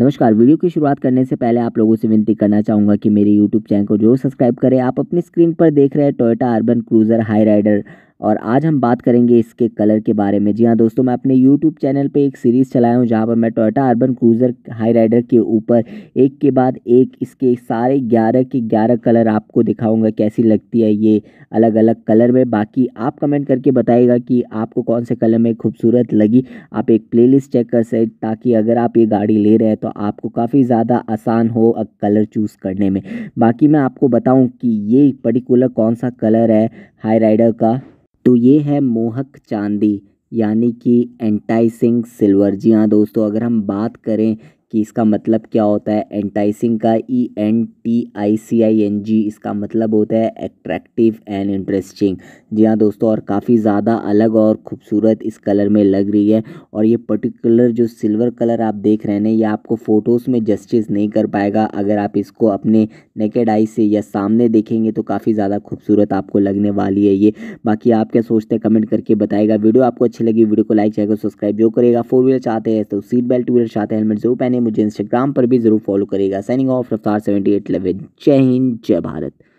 नमस्कार वीडियो की शुरुआत करने से पहले आप लोगों से विनती करना चाहूँगा कि मेरे यूट्यूब चैनल को जरूर सब्सक्राइब करें आप अपनी स्क्रीन पर देख रहे हैं Toyota Urban Cruiser Hyryder और आज हम बात करेंगे इसके कलर के बारे में जी हाँ दोस्तों मैं अपने यूट्यूब चैनल पे एक सीरीज़ चलाया हूँ जहाँ पर मैं Toyota Urban Cruiser Hyryder के ऊपर एक के बाद एक इसके सारे ग्यारह के ग्यारह कलर आपको दिखाऊंगा कैसी लगती है ये अलग अलग कलर में बाकी आप कमेंट करके बताइएगा कि आपको कौन से कलर में खूबसूरत लगी आप एक प्ले चेक कर सकें ताकि अगर आप ये गाड़ी ले रहे हैं तो आपको काफ़ी ज़्यादा आसान हो कलर चूज़ करने में बाकी मैं आपको बताऊँ कि ये पर्टिकुलर कौन सा कलर है हाई राइडर का तो ये है मोहक चांदी यानी कि एंटाइसिंग सिल्वर जी हाँ दोस्तों अगर हम बात करें कि इसका मतलब क्या होता है एंटाइसिंग का E N T I C I N G इसका मतलब होता है एट्रैक्टिव एंड इंटरेस्टिंग जी हाँ दोस्तों और काफ़ी ज़्यादा अलग और ख़ूबसूरत इस कलर में लग रही है और ये पर्टिकुलर जो सिल्वर कलर आप देख रहे हैं ना ये आपको फ़ोटोज़ में जस्टिस नहीं कर पाएगा अगर आप इसको अपने नेकेड आई से या सामने देखेंगे तो काफ़ी ज़्यादा खूबसूरत आपको लगने वाली है ये बाकी आप क्या सोचते हैं कमेंट करके बताएगा वीडियो आपको अच्छी लगी वीडियो को लाइक चाहिए सब्सक्राइब जो करेगा फोर व्हीलर चाहते हैं तो सीट बेल्ट व्हीलर चाहते हैं हेलमेट जरूर पहने मुझे इंस्टाग्राम पर भी ज़रूर फॉलो करेगा signing off Raftaar seventy eight eleven जय हिंद जय भारत